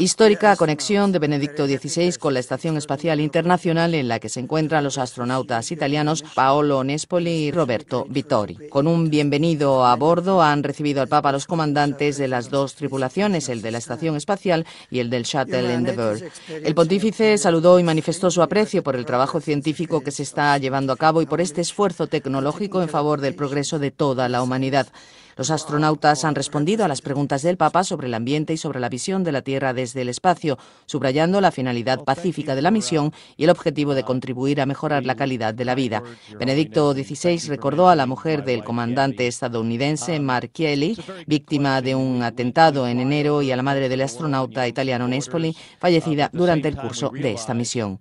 histórica conexión de Benedicto XVI con la Estación Espacial Internacional en la que se encuentran los astronautas italianos Paolo Nespoli y Roberto Vittori. Con un bienvenido a bordo han recibido al Papa los comandantes de las dos tripulaciones, el de la Estación Espacial y el del Shuttle Endeavour. El pontífice saludó y manifestó su aprecio por el trabajo científico que se está llevando a cabo y por este esfuerzo tecnológico en favor del progreso de toda la humanidad. Los astronautas han respondido a las preguntas del Papa sobre el ambiente y sobre la visión de la Tierra desde el espacio, subrayando la finalidad pacífica de la misión y el objetivo de contribuir a mejorar la calidad de la vida. Benedicto XVI recordó a la mujer del comandante estadounidense Mark Kelly, víctima de un atentado en enero, y a la madre del astronauta italiano Nespoli, fallecida durante el curso de esta misión.